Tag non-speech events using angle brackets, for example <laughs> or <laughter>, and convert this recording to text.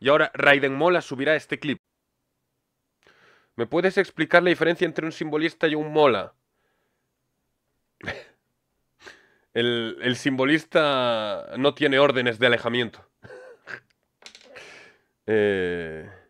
Y ahora Raiden Mola subirá este clip. ¿Me puedes explicar la diferencia entre un simbolista y un mola? <laughs> El, simbolista no tiene órdenes de alejamiento. <laughs> eh...